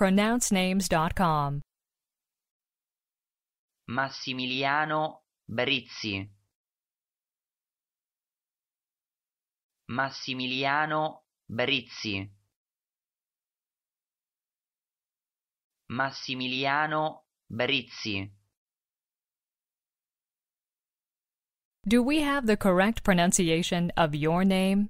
pronouncenames.com. Massimiliano Brizzi. Massimiliano Brizzi. Massimiliano Brizzi. Do we have the correct pronunciation of your name?